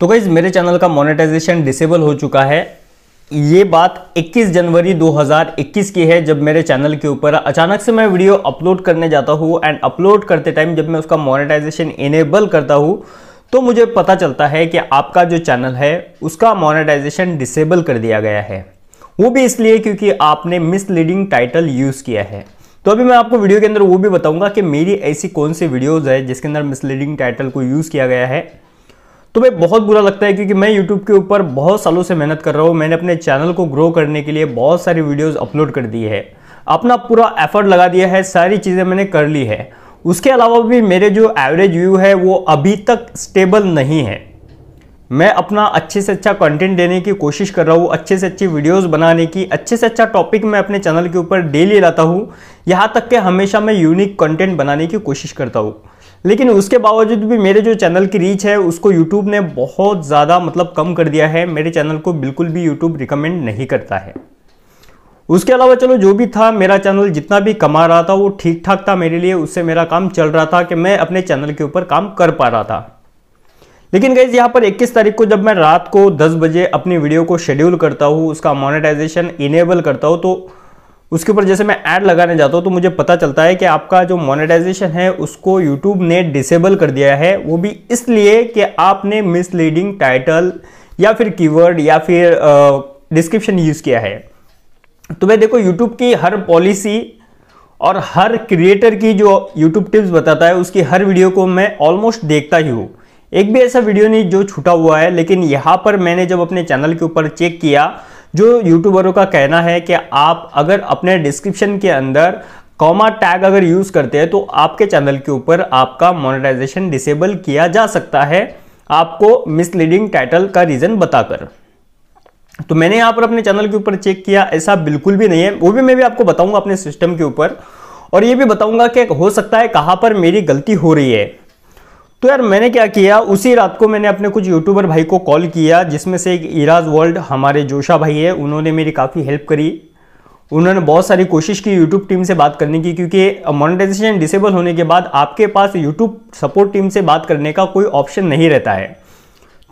तो गाइज मेरे चैनल का मोनेटाइजेशन डिसेबल हो चुका है ये बात 21 जनवरी 2021 की है जब मेरे चैनल के ऊपर अचानक से मैं वीडियो अपलोड करने जाता हूँ एंड अपलोड करते टाइम जब मैं उसका मोनेटाइजेशन इनेबल करता हूँ तो मुझे पता चलता है कि आपका जो चैनल है उसका मोनेटाइजेशन डिसेबल कर दिया गया है वो भी इसलिए क्योंकि आपने मिसलीडिंग टाइटल यूज़ किया है तो अभी मैं आपको वीडियो के अंदर वो भी बताऊंगा कि मेरी ऐसी कौन सी वीडियोज़ है जिसके अंदर मिसलीडिंग टाइटल को यूज़ किया गया है तो भाई बहुत बुरा लगता है क्योंकि मैं यूट्यूब के ऊपर बहुत सालों से मेहनत कर रहा हूँ मैंने अपने चैनल को ग्रो करने के लिए बहुत सारी वीडियोज़ अपलोड कर दी है अपना पूरा एफर्ट लगा दिया है सारी चीज़ें मैंने कर ली है उसके अलावा भी मेरे जो एवरेज व्यू है वो अभी तक स्टेबल नहीं है मैं अपना अच्छे से अच्छा कंटेंट देने की कोशिश कर रहा हूँ अच्छे से अच्छी वीडियोस बनाने की अच्छे से अच्छा टॉपिक मैं अपने चैनल के ऊपर डेली लाता हूँ यहाँ तक कि हमेशा मैं यूनिक कंटेंट बनाने की कोशिश करता हूँ लेकिन उसके बावजूद भी मेरे जो चैनल की रीच है उसको यूट्यूब ने बहुत ज़्यादा मतलब कम कर दिया है मेरे चैनल को बिल्कुल भी यूट्यूब रिकमेंड नहीं करता है उसके अलावा चलो जो भी था मेरा चैनल जितना भी कमा रहा था वो ठीक ठाक था मेरे लिए उससे मेरा काम चल रहा था कि मैं अपने चैनल के ऊपर काम कर पा रहा था लेकिन गई यहाँ पर 21 तारीख को जब मैं रात को 10 बजे अपनी वीडियो को शेड्यूल करता हूँ उसका मोनेटाइजेशन इनेबल करता हूँ तो उसके ऊपर जैसे मैं ऐड लगाने जाता हूँ तो मुझे पता चलता है कि आपका जो मोनेटाइजेशन है उसको यूट्यूब ने डिसेबल कर दिया है वो भी इसलिए कि आपने मिसलीडिंग टाइटल या फिर कीवर्ड या फिर डिस्क्रिप्शन यूज़ किया है तो मैं देखो यूट्यूब की हर पॉलिसी और हर क्रिएटर की जो यूट्यूब टिप्स बताता है उसकी हर वीडियो को मैं ऑलमोस्ट देखता ही हूँ एक भी ऐसा वीडियो नहीं जो छूटा हुआ है लेकिन यहाँ पर मैंने जब अपने चैनल के ऊपर चेक किया जो यूट्यूबरों का कहना है कि आप अगर अपने डिस्क्रिप्शन के अंदर कॉमा टैग अगर यूज़ करते हैं तो आपके चैनल के ऊपर आपका मोनेटाइजेशन डिसेबल किया जा सकता है आपको मिसलीडिंग टाइटल का रीज़न बताकर तो मैंने यहाँ पर अपने चैनल के ऊपर चेक किया ऐसा बिल्कुल भी नहीं है वो भी मैं भी आपको बताऊंगा अपने सिस्टम के ऊपर और ये भी बताऊंगा कि हो सकता है कहाँ पर मेरी गलती हो रही है तो यार मैंने क्या किया उसी रात को मैंने अपने कुछ यूट्यूबर भाई को कॉल किया जिसमें से एक इराज वर्ल्ड हमारे जोशा भाई है उन्होंने मेरी काफ़ी हेल्प करी उन्होंने बहुत सारी कोशिश की यूट्यूब टीम से बात करने की क्योंकि मोनेटाइजेशन डिसेबल होने के बाद आपके पास यूट्यूब सपोर्ट टीम से बात करने का कोई ऑप्शन नहीं रहता है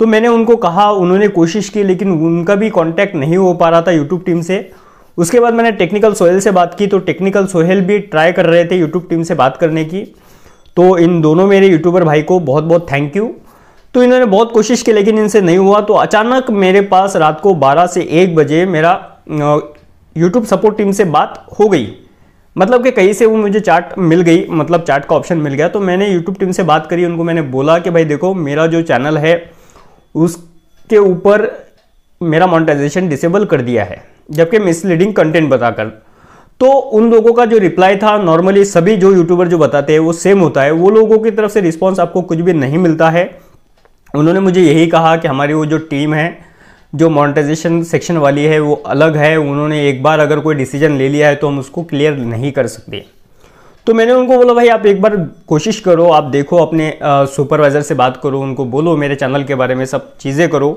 तो मैंने उनको कहा उन्होंने कोशिश की लेकिन उनका भी कॉन्टैक्ट नहीं हो पा रहा था यूट्यूब टीम से उसके बाद मैंने टेक्निकल सोहेल से बात की तो टेक्निकल सोहेल भी ट्राई कर रहे थे यूट्यूब टीम से बात करने की तो इन दोनों मेरे यूट्यूबर भाई को बहुत बहुत थैंक यू तो इन्होंने बहुत कोशिश की लेकिन इनसे नहीं हुआ तो अचानक मेरे पास रात को 12 से 1 बजे मेरा यूट्यूब सपोर्ट टीम से बात हो गई मतलब कि कहीं से वो मुझे चार्ट मिल गई मतलब चार्ट का ऑप्शन मिल गया तो मैंने यूट्यूब टीम से बात करी उनको मैंने बोला कि भाई देखो मेरा जो चैनल है उसके ऊपर मेरा मोनिटाइजेशन डिसेबल कर दिया है जबकि मिसलीडिंग कंटेंट बताकर तो उन लोगों का जो रिप्लाई था नॉर्मली सभी जो यूट्यूबर जो बताते हैं वो सेम होता है वो लोगों की तरफ से रिस्पॉन्स आपको कुछ भी नहीं मिलता है उन्होंने मुझे यही कहा कि हमारी वो जो टीम है जो मोनेटाइजेशन सेक्शन वाली है वो अलग है उन्होंने एक बार अगर कोई डिसीजन ले लिया है तो हम उसको क्लियर नहीं कर सकते तो मैंने उनको बोला भाई आप एक बार कोशिश करो आप देखो अपने सुपरवाइज़र से बात करो उनको बोलो मेरे चैनल के बारे में सब चीज़ें करो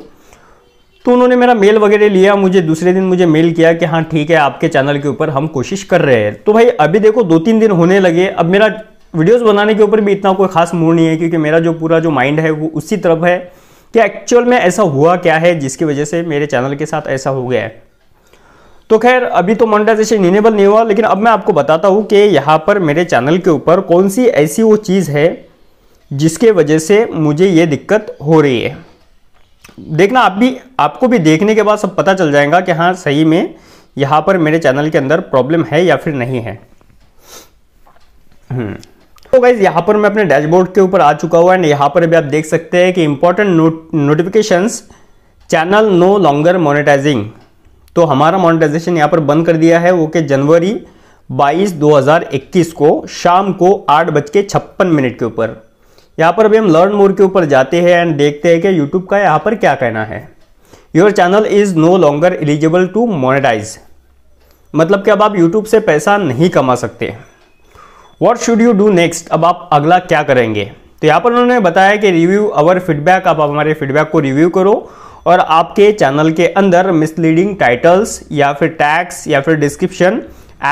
तो उन्होंने मेरा मेल वगैरह लिया मुझे दूसरे दिन मुझे मेल किया कि हाँ ठीक है आपके चैनल के ऊपर हम कोशिश कर रहे हैं तो भाई अभी देखो दो तीन दिन होने लगे अब मेरा वीडियोस बनाने के ऊपर भी इतना कोई खास मूड नहीं है क्योंकि मेरा जो पूरा जो माइंड है वो उसी तरफ है कि एक्चुअल में ऐसा हुआ क्या है जिसकी वजह से मेरे चैनल के साथ ऐसा हो गया है तो खैर अभी तो मोनिटाइजेशन इनेबल नहीं हुआ लेकिन अब मैं आपको बताता हूँ कि यहाँ पर मेरे चैनल के ऊपर कौन सी ऐसी वो चीज़ है जिसके वजह से मुझे ये दिक्कत हो रही है देखना आप भी आपको भी देखने के बाद सब पता चल जाएगा कि हाँ सही में यहाँ पर मेरे चैनल के अंदर प्रॉब्लम है या फिर नहीं है हम्म। तो गाइज यहाँ पर मैं अपने डैशबोर्ड के ऊपर आ चुका हुआ एंड यहाँ पर भी आप देख सकते हैं कि important notifications channel no longer monetising तो हमारा मोनेटाइजेशन यहाँ पर बंद कर दिया है वो कि जनवरी 22 2021 को शाम को आठ बज के छप्पन मिनट के ऊपर यहाँ पर अभी हम लर्न मोर के ऊपर जाते हैं एंड देखते हैं कि यूट्यूब का यहाँ पर क्या कहना है your channel is no longer eligible to monetise मतलब कि अब आप यूट्यूब से पैसा नहीं कमा सकते what should you do next अब आप अगला क्या करेंगे तो यहाँ पर उन्होंने बताया कि रिव्यू अवर फीडबैक आप हमारे फीडबैक को रिव्यू करो और आपके चैनल के अंदर मिसलीडिंग टाइटल्स या फिर टैक्स या फिर डिस्क्रिप्शन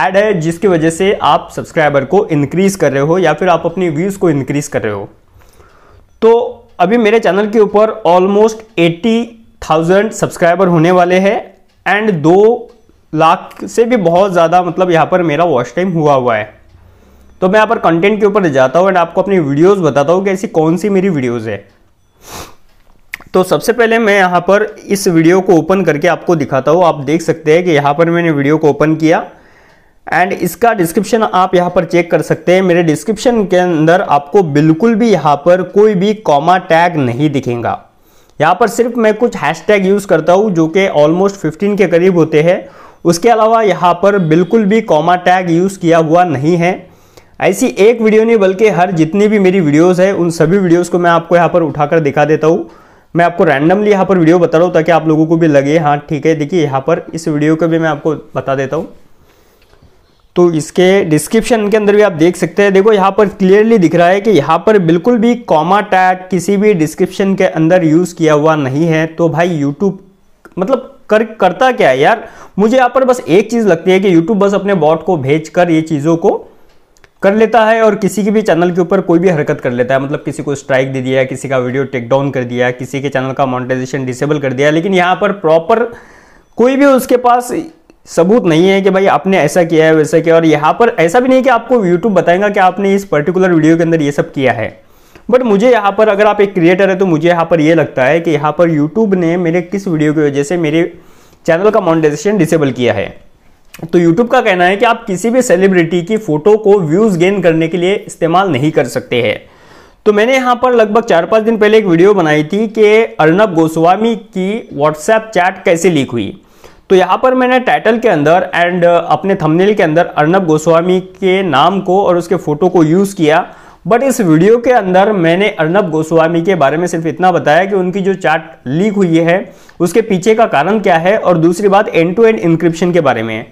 ऐड है जिसकी वजह से आप सब्सक्राइबर को इंक्रीज़ कर रहे हो या फिर आप अपनी व्यूज़ को इंक्रीज़ कर रहे हो तो अभी मेरे चैनल के ऊपर ऑलमोस्ट एट्टी थाउजेंड सब्सक्राइबर होने वाले हैं एंड दो लाख से भी बहुत ज़्यादा मतलब यहाँ पर मेरा वॉच टाइम हुआ हुआ है तो मैं यहाँ पर कंटेंट के ऊपर जाता हूँ एंड आपको अपनी वीडियोस बताता हूँ कि ऐसी कौन सी मेरी वीडियोस है तो सबसे पहले मैं यहाँ पर इस वीडियो को ओपन करके आपको दिखाता हूँ आप देख सकते हैं कि यहाँ पर मैंने वीडियो को ओपन किया एंड इसका डिस्क्रिप्शन आप यहाँ पर चेक कर सकते हैं मेरे डिस्क्रिप्शन के अंदर आपको बिल्कुल भी यहाँ पर कोई भी कॉमा टैग नहीं दिखेगा यहाँ पर सिर्फ मैं कुछ हैशटैग यूज़ करता हूँ जो कि ऑलमोस्ट 15 के करीब होते हैं उसके अलावा यहाँ पर बिल्कुल भी कॉमा टैग यूज़ किया हुआ नहीं है ऐसी एक वीडियो नहीं बल्कि हर जितनी भी मेरी वीडियोज़ है उन सभी वीडियोज़ को मैं आपको यहाँ पर उठाकर दिखा देता हूँ मैं आपको रैंडमली यहाँ पर वीडियो बता रहा हूँ ताकि आप लोगों को भी लगे हाँ ठीक है देखिए यहाँ पर इस वीडियो को भी मैं आपको बता देता हूँ तो इसके डिस्क्रिप्शन के अंदर भी आप देख सकते हैं देखो यहाँ पर क्लियरली दिख रहा है कि यहाँ पर बिल्कुल भी कॉमा टैग किसी भी डिस्क्रिप्शन के अंदर यूज़ किया हुआ नहीं है तो भाई यूट्यूब मतलब कर करता क्या है यार मुझे यहाँ पर बस एक चीज़ लगती है कि यूट्यूब बस अपने बॉट को भेज कर ये चीज़ों को कर लेता है और किसी के भी चैनल के ऊपर कोई भी हरकत कर लेता है मतलब किसी को स्ट्राइक दे दिया किसी का वीडियो टेक डाउन कर दिया किसी के चैनल का मोनेटाइजेशन डिसेबल कर दिया लेकिन यहाँ पर प्रॉपर कोई भी उसके पास सबूत नहीं है कि भाई आपने ऐसा किया है वैसा किया और यहाँ पर ऐसा भी नहीं कि आपको यूट्यूब बताएगा कि आपने इस पर्टिकुलर वीडियो के अंदर ये सब किया है बट मुझे यहाँ पर अगर आप एक क्रिएटर है तो मुझे यहाँ पर ये लगता है कि यहाँ पर यूट्यूब ने मेरे किस वीडियो की वजह से मेरे चैनल का मोनेटाइजेशन डिसेबल किया है तो यूट्यूब का कहना है कि आप किसी भी सेलिब्रिटी की फ़ोटो को व्यूज़ गेन करने के लिए इस्तेमाल नहीं कर सकते हैं तो मैंने यहाँ पर लगभग चार पाँच दिन पहले एक वीडियो बनाई थी कि अर्नब गोस्वामी की व्हाट्सएप चैट कैसे लीक हुई तो यहाँ पर मैंने टाइटल के अंदर एंड uh, अपने थंबनेल के अंदर अर्नब गोस्वामी के नाम को और उसके फोटो को यूज़ किया बट इस वीडियो के अंदर मैंने अर्नब गोस्वामी के बारे में सिर्फ इतना बताया कि उनकी जो चार्ट लीक हुई है उसके पीछे का कारण क्या है और दूसरी बात एंड टू एंड इंक्रिप्शन के बारे में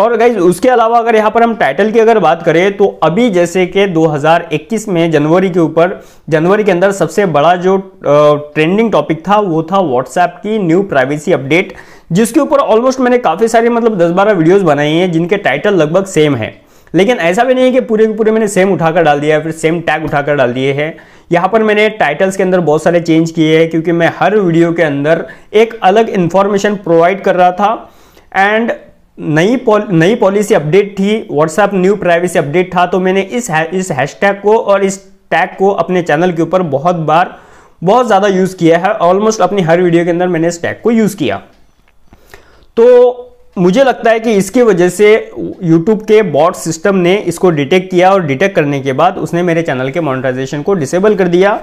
और गाइज उसके अलावा अगर यहाँ पर हम टाइटल की अगर बात करें तो अभी जैसे कि 2021 में जनवरी के ऊपर जनवरी के अंदर सबसे बड़ा जो ट्रेंडिंग uh, टॉपिक था वो था व्हाट्सएप की न्यू प्राइवेसी अपडेट जिसके ऊपर ऑलमोस्ट मैंने काफ़ी सारी मतलब दस बारह वीडियोज़ बनाई हैं जिनके टाइटल लगभग सेम है लेकिन ऐसा भी नहीं है कि पूरे के पूरे मैंने सेम उठाकर डाल दिया है फिर सेम टैग उठाकर डाल दिए हैं यहाँ पर मैंने टाइटल्स के अंदर बहुत सारे चेंज किए हैं क्योंकि मैं हर वीडियो के अंदर एक अलग इन्फॉर्मेशन प्रोवाइड कर रहा था एंड नई पॉल नई पॉलिसी अपडेट थी व्हाट्सएप न्यू प्राइवेसी अपडेट था तो मैंने इस है, इस हैशटैग को और इस टैग को अपने चैनल के ऊपर बहुत बार बहुत ज़्यादा यूज़ किया है ऑलमोस्ट अपनी हर वीडियो के अंदर मैंने इस टैग को यूज़ किया तो मुझे लगता है कि इसकी वजह से YouTube के बॉट सिस्टम ने इसको डिटेक्ट किया और डिटेक्ट करने के बाद उसने मेरे चैनल के मोनेटाइजेशन को डिसेबल कर दिया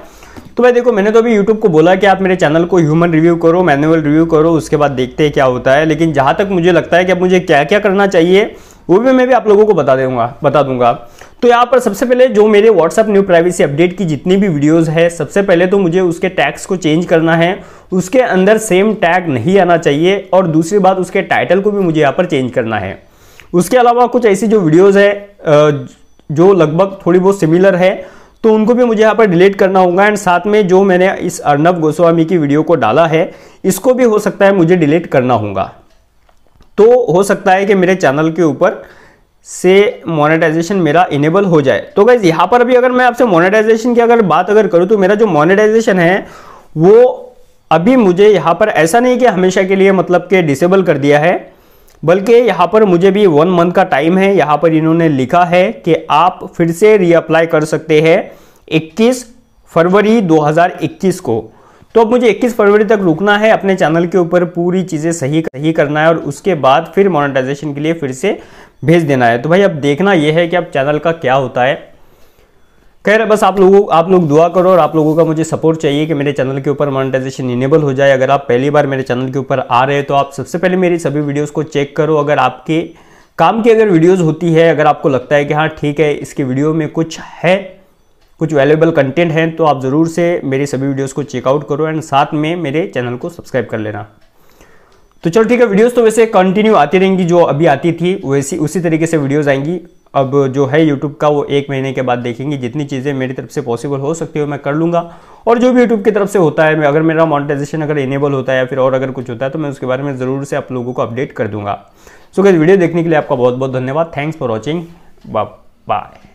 तो भाई देखो मैंने तो अभी YouTube को बोला कि आप मेरे चैनल को ह्यूमन रिव्यू करो मैनुअल रिव्यू करो उसके बाद देखते हैं क्या होता है लेकिन जहाँ तक मुझे लगता है कि अब मुझे क्या क्या करना चाहिए वो भी मैं भी आप लोगों को बता दूंगा बता दूंगा तो यहाँ पर सबसे पहले जो मेरे व्हाट्सअप न्यू प्राइवेसी अपडेट की जितनी भी वीडियोस है सबसे पहले तो मुझे उसके टैग्स को चेंज करना है उसके अंदर सेम टैग नहीं आना चाहिए और दूसरी बात उसके टाइटल को भी मुझे यहाँ पर चेंज करना है उसके अलावा कुछ ऐसी जो वीडियोज़ है जो लगभग थोड़ी बहुत सिमिलर है तो उनको भी मुझे यहाँ पर डिलीट करना होगा एंड साथ में जो मैंने इस अर्नब गोस्वामी की वीडियो को डाला है इसको भी हो सकता है मुझे डिलीट करना होगा तो हो सकता है कि मेरे चैनल के ऊपर से मोनेटाइजेशन मेरा इनेबल हो जाए तो गाइज यहाँ पर अभी अगर मैं आपसे मोनेटाइजेशन की अगर बात अगर करूँ तो मेरा जो मोनेटाइजेशन है वो अभी मुझे यहाँ पर ऐसा नहीं कि हमेशा के लिए मतलब के डिसेबल कर दिया है बल्कि यहाँ पर मुझे भी वन मंथ का टाइम है यहाँ पर इन्होंने लिखा है कि आप फिर से रीअप्लाई कर सकते हैं 21 फरवरी 2021 को तो अब मुझे 21 फरवरी तक रुकना है अपने चैनल के ऊपर पूरी चीज़ें सही सही करना है और उसके बाद फिर मोनेटाइजेशन के लिए फिर से भेज देना है तो भाई अब देखना यह है कि अब चैनल का क्या होता है खैर बस आप लोगों आप लोग दुआ करो और आप लोगों का मुझे सपोर्ट चाहिए कि मेरे चैनल के ऊपर मोनेटाइजेशन इनेबल हो जाए अगर आप पहली बार मेरे चैनल के ऊपर आ रहे हैं तो आप सबसे पहले मेरी सभी वीडियोस को चेक करो अगर आपके काम की अगर वीडियोस होती है अगर आपको लगता है कि हाँ ठीक है इसके वीडियो में कुछ है कुछ वैल्यूबल कंटेंट है तो आप ज़रूर से मेरे सभी वीडियोज़ को चेकआउट करो एंड साथ में मेरे चैनल को सब्सक्राइब कर लेना तो चलो ठीक है वीडियोस तो वैसे कंटिन्यू आती रहेंगी जो अभी आती थी वैसी उसी तरीके से वीडियोस आएंगी अब जो है यूट्यूब का वो एक महीने के बाद देखेंगे जितनी चीज़ें मेरी तरफ से पॉसिबल हो सकती हो मैं कर लूँगा और जो भी यूट्यूब की तरफ से होता है मैं अगर मेरा मोनिटाइजेशन अगर इनेबल होता है या फिर और अगर कुछ होता है तो मैं उसके बारे में ज़रूर से आप लोगों को अपडेट कर दूंगा सो so, वीडियो देखने के लिए आपका बहुत बहुत धन्यवाद थैंक्स फॉर वॉचिंग बाय